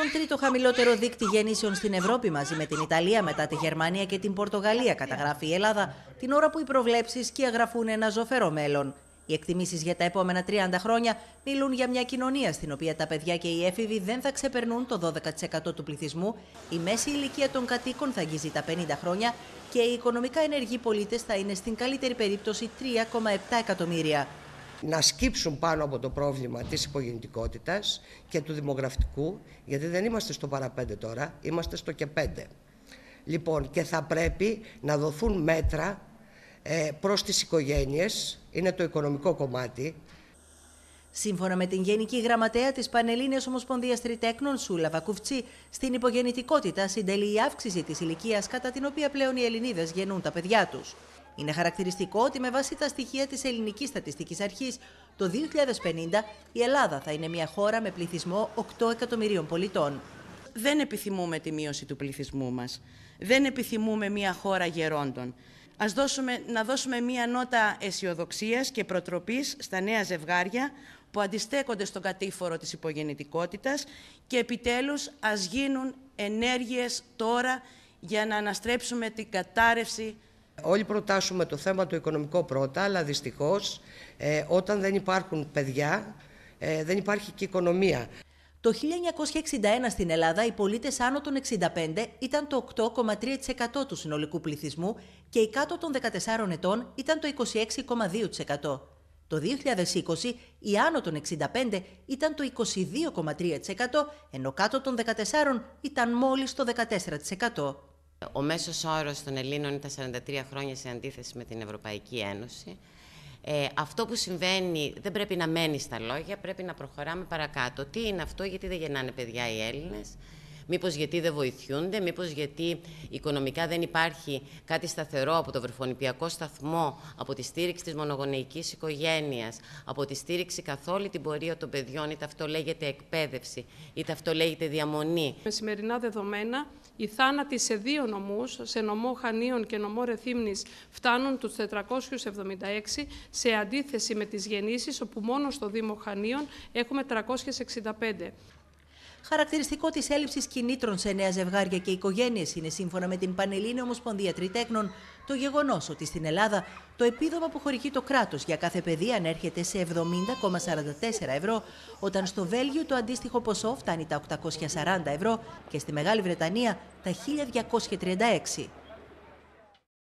τον τρίτο χαμηλότερο δείκτη γεννήσεων στην Ευρώπη μαζί με την Ιταλία, μετά τη Γερμανία και την Πορτογαλία, καταγράφει η Ελλάδα, την ώρα που οι προβλέψεις σκιαγραφούν ένα ζωφερό μέλλον. Οι εκτιμήσεις για τα επόμενα 30 χρόνια μιλούν για μια κοινωνία στην οποία τα παιδιά και οι έφηβοι δεν θα ξεπερνούν το 12% του πληθυσμού, η μέση ηλικία των κατοίκων θα αγγίζει τα 50 χρόνια και οι οικονομικά ενεργοί πολίτες θα είναι στην καλύτερη περίπτωση 3,7 εκατομμύρια να σκύψουν πάνω από το πρόβλημα της υπογεννητικότητας και του δημογραφικού, γιατί δεν είμαστε στο παραπέντε τώρα, είμαστε στο και πέντε. Λοιπόν, και θα πρέπει να δοθούν μέτρα ε, προς τις οικογένειες, είναι το οικονομικό κομμάτι, Σύμφωνα με την Γενική Γραμματέα της Πανελλήνιας Ομοσπονδίας Τριτέκνων, Σούλα Βακουφτσή, στην υπογεννητικότητα συντελεί η αύξηση της ηλικίας κατά την οποία πλέον οι Ελληνίδες γεννούν τα παιδιά τους. Είναι χαρακτηριστικό ότι με βάση τα στοιχεία της Ελληνικής Στατιστικής Αρχής, το 2050 η Ελλάδα θα είναι μια χώρα με πληθυσμό 8 εκατομμυρίων πολιτών. Δεν επιθυμούμε τη μείωση του πληθυσμού μας. Δεν επιθυμούμε μια χώρα γερόντων. Ας δώσουμε, να δώσουμε μια νότα αισιοδοξίας και προτροπής στα νέα ζευγάρια που αντιστέκονται στον κατήφορο της υπογεννητικότητας και επιτέλους ας γίνουν ενέργειες τώρα για να αναστρέψουμε την κατάρρευση Όλοι προτάσουμε το θέμα το οικονομικό πρώτα, αλλά δυστυχώς ε, όταν δεν υπάρχουν παιδιά, ε, δεν υπάρχει και οικονομία. Το 1961 στην Ελλάδα οι πολίτες άνω των 65 ήταν το 8,3% του συνολικού πληθυσμού και οι κάτω των 14 ετών ήταν το 26,2%. Το 2020 οι άνω των 65 ήταν το 22,3% ενώ κάτω των 14 ήταν μόλις το 14%. Ο μέσος όρος των Ελλήνων είναι τα 43 χρόνια σε αντίθεση με την Ευρωπαϊκή Ένωση. Ε, αυτό που συμβαίνει δεν πρέπει να μένει στα λόγια, πρέπει να προχωράμε παρακάτω. Τι είναι αυτό, γιατί δεν γεννάνε παιδιά οι Έλληνες, Μήπως γιατί δεν βοηθούνται, μήπως γιατί οικονομικά δεν υπάρχει κάτι σταθερό από το βρεφονιπιακό σταθμό, από τη στήριξη της μονογονεϊκής οικογένειας, από τη στήριξη καθ' όλη την πορεία των παιδιών, είτε αυτό λέγεται εκπαίδευση, είτε αυτό λέγεται διαμονή. Με σημερινά δεδομένα, οι θάνατοι σε δύο νομούς, σε νομό Χανίων και νομό Ρεθύμνης, φτάνουν τους 476, σε αντίθεση με τις γεννήσεις, όπου μόνο στο Δήμο Χανίων έχουμε 365. Χαρακτηριστικό της έλλειψης κινήτρων σε νέα ζευγάρια και οικογένειες είναι σύμφωνα με την Πανελλήνια Ομοσπονδία Τριτέκνων το γεγονός ότι στην Ελλάδα το επίδομα που χορηγεί το κράτος για κάθε παιδί ανέρχεται σε 70,44 ευρώ, όταν στο Βέλγιο το αντίστοιχο ποσό φτάνει τα 840 ευρώ και στη Μεγάλη Βρετανία τα 1236.